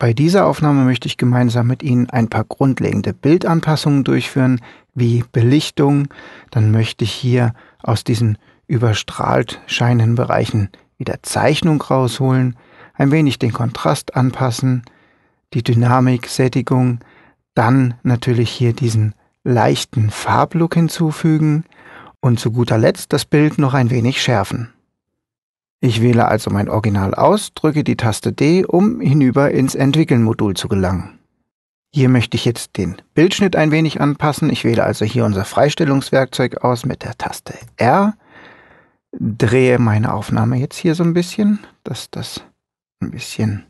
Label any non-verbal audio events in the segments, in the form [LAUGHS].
Bei dieser Aufnahme möchte ich gemeinsam mit Ihnen ein paar grundlegende Bildanpassungen durchführen, wie Belichtung. Dann möchte ich hier aus diesen überstrahlt scheinenden Bereichen wieder Zeichnung rausholen, ein wenig den Kontrast anpassen, die Dynamik, Sättigung, dann natürlich hier diesen leichten Farblook hinzufügen und zu guter Letzt das Bild noch ein wenig schärfen. Ich wähle also mein Original aus, drücke die Taste D, um hinüber ins Entwickeln-Modul zu gelangen. Hier möchte ich jetzt den Bildschnitt ein wenig anpassen. Ich wähle also hier unser Freistellungswerkzeug aus mit der Taste R, drehe meine Aufnahme jetzt hier so ein bisschen, dass das ein bisschen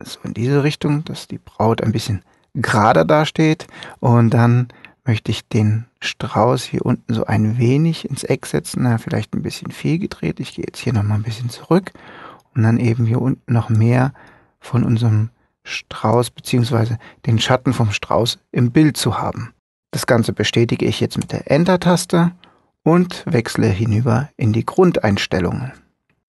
so in diese Richtung, dass die Braut ein bisschen gerader dasteht und dann möchte ich den Strauß hier unten so ein wenig ins Eck setzen. Na, vielleicht ein bisschen viel gedreht. Ich gehe jetzt hier nochmal ein bisschen zurück und dann eben hier unten noch mehr von unserem Strauß bzw. den Schatten vom Strauß im Bild zu haben. Das Ganze bestätige ich jetzt mit der Enter-Taste und wechsle hinüber in die Grundeinstellungen.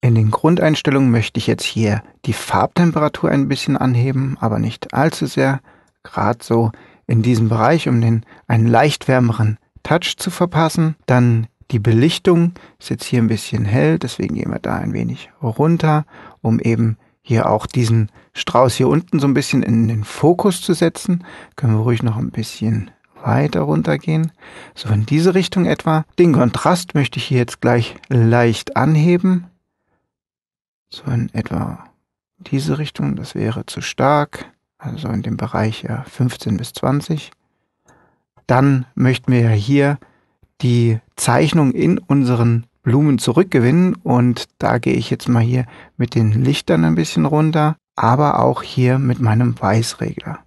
In den Grundeinstellungen möchte ich jetzt hier die Farbtemperatur ein bisschen anheben, aber nicht allzu sehr. Gerade so, in diesem Bereich, um den einen leicht wärmeren Touch zu verpassen. Dann die Belichtung ist jetzt hier ein bisschen hell, deswegen gehen wir da ein wenig runter, um eben hier auch diesen Strauß hier unten so ein bisschen in den Fokus zu setzen. Können wir ruhig noch ein bisschen weiter runtergehen. So in diese Richtung etwa. Den Kontrast möchte ich hier jetzt gleich leicht anheben. So in etwa diese Richtung, das wäre zu stark also in dem Bereich 15 äh, bis 20. Dann möchten wir ja hier die Zeichnung in unseren Blumen zurückgewinnen und da gehe ich jetzt mal hier mit den Lichtern ein bisschen runter, aber auch hier mit meinem Weißregler.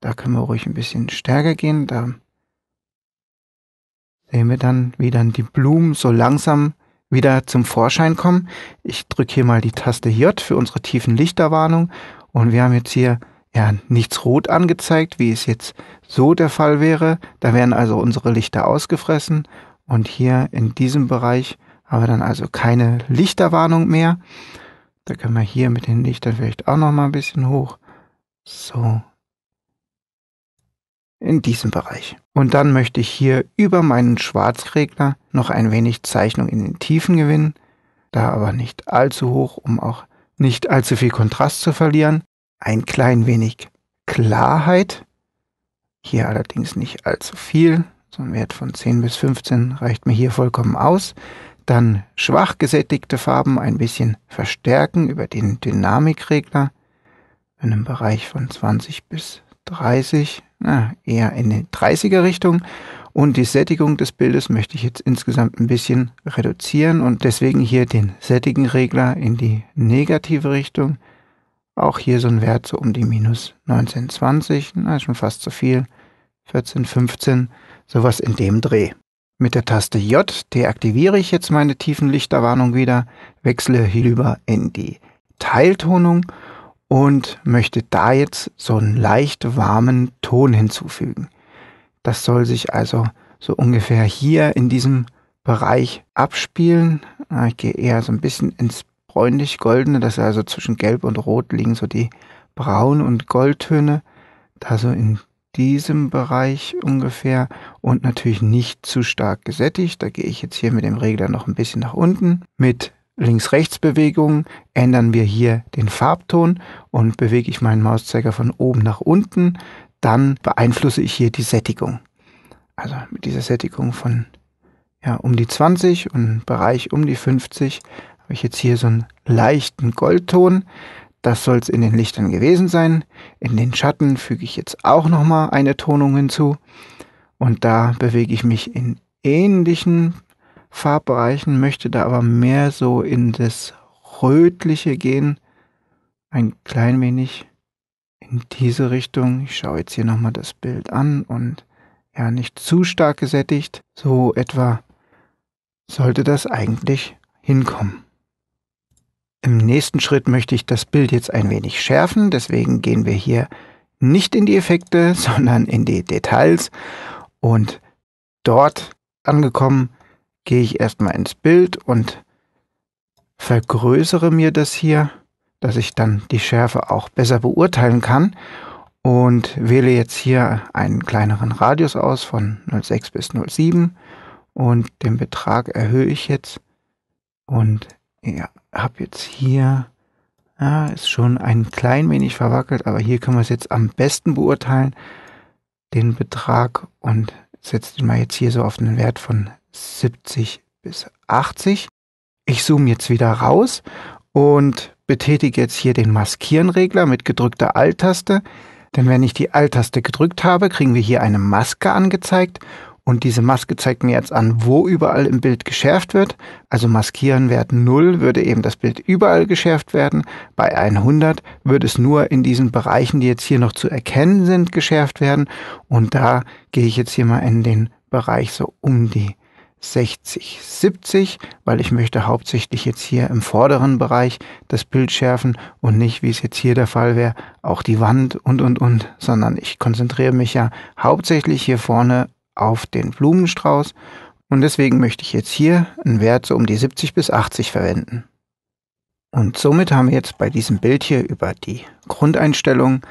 Da können wir ruhig ein bisschen stärker gehen. Da sehen wir dann, wie dann die Blumen so langsam wieder zum Vorschein kommen. Ich drücke hier mal die Taste J für unsere tiefen Lichterwarnung und wir haben jetzt hier ja nichts rot angezeigt, wie es jetzt so der Fall wäre. Da werden also unsere Lichter ausgefressen und hier in diesem Bereich haben wir dann also keine Lichterwarnung mehr. Da können wir hier mit den Lichtern vielleicht auch noch mal ein bisschen hoch. So, in diesem Bereich. Und dann möchte ich hier über meinen Schwarzregler noch ein wenig Zeichnung in den Tiefen gewinnen, da aber nicht allzu hoch, um auch nicht allzu viel Kontrast zu verlieren. Ein klein wenig Klarheit, hier allerdings nicht allzu viel, so ein Wert von 10 bis 15 reicht mir hier vollkommen aus. Dann schwach gesättigte Farben ein bisschen verstärken über den Dynamikregler in einem Bereich von 20 bis 30 na, eher in die 30er Richtung. Und die Sättigung des Bildes möchte ich jetzt insgesamt ein bisschen reduzieren und deswegen hier den Sättigenregler in die negative Richtung. Auch hier so ein Wert so um die minus 19, 20, na, schon fast zu viel. 14, 15, sowas in dem Dreh. Mit der Taste J deaktiviere ich jetzt meine Tiefenlichterwarnung wieder, wechsle hierüber in die Teiltonung und möchte da jetzt so einen leicht warmen Ton hinzufügen. Das soll sich also so ungefähr hier in diesem Bereich abspielen. Ah, ich gehe eher so ein bisschen ins bräunlich-goldene, das also zwischen Gelb und Rot liegen so die Braun- und Goldtöne, da so in diesem Bereich ungefähr und natürlich nicht zu stark gesättigt. Da gehe ich jetzt hier mit dem Regler noch ein bisschen nach unten. Mit Links-Rechts-Bewegung ändern wir hier den Farbton und bewege ich meinen Mauszeiger von oben nach unten, dann beeinflusse ich hier die Sättigung. Also mit dieser Sättigung von ja, um die 20 und Bereich um die 50 habe ich jetzt hier so einen leichten Goldton. Das soll es in den Lichtern gewesen sein. In den Schatten füge ich jetzt auch nochmal eine Tonung hinzu. Und da bewege ich mich in ähnlichen Farbbereichen, möchte da aber mehr so in das Rötliche gehen. Ein klein wenig in diese Richtung. Ich schaue jetzt hier nochmal das Bild an und ja, nicht zu stark gesättigt. So etwa sollte das eigentlich hinkommen. Im nächsten Schritt möchte ich das Bild jetzt ein wenig schärfen, deswegen gehen wir hier nicht in die Effekte, [LAUGHS] sondern in die Details und dort angekommen gehe ich erstmal ins Bild und vergrößere mir das hier, dass ich dann die Schärfe auch besser beurteilen kann und wähle jetzt hier einen kleineren Radius aus von 06 bis 07 und den Betrag erhöhe ich jetzt und ja, habe jetzt hier ja, ist schon ein klein wenig verwackelt, aber hier können wir es jetzt am besten beurteilen, den Betrag und setze den mal jetzt hier so auf einen Wert von 70 bis 80. Ich zoome jetzt wieder raus und betätige jetzt hier den Maskierenregler mit gedrückter Alt-Taste. Denn wenn ich die Alt-Taste gedrückt habe, kriegen wir hier eine Maske angezeigt. Und diese Maske zeigt mir jetzt an, wo überall im Bild geschärft wird. Also maskieren Wert 0 würde eben das Bild überall geschärft werden. Bei 100 würde es nur in diesen Bereichen, die jetzt hier noch zu erkennen sind, geschärft werden. Und da gehe ich jetzt hier mal in den Bereich so um die 60, 70, weil ich möchte hauptsächlich jetzt hier im vorderen Bereich das Bild schärfen und nicht, wie es jetzt hier der Fall wäre, auch die Wand und, und, und, sondern ich konzentriere mich ja hauptsächlich hier vorne auf den Blumenstrauß und deswegen möchte ich jetzt hier einen Wert so um die 70 bis 80 verwenden. Und somit haben wir jetzt bei diesem Bild hier über die Grundeinstellung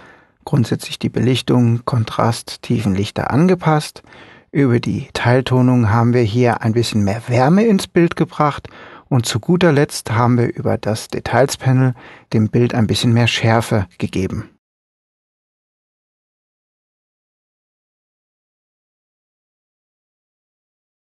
grundsätzlich die Belichtung, Kontrast, Tiefenlichter angepasst. Über die Teiltonung haben wir hier ein bisschen mehr Wärme ins Bild gebracht und zu guter Letzt haben wir über das Details-Panel dem Bild ein bisschen mehr Schärfe gegeben.